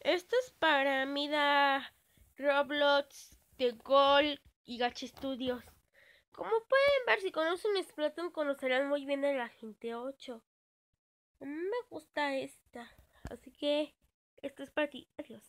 Esto es para Mida, Roblox, The Gold y Gacha Studios. Como pueden ver, si conocen Splatoon conocerán muy bien a la gente 8. Me gusta esta, así que esto es para ti. Adiós.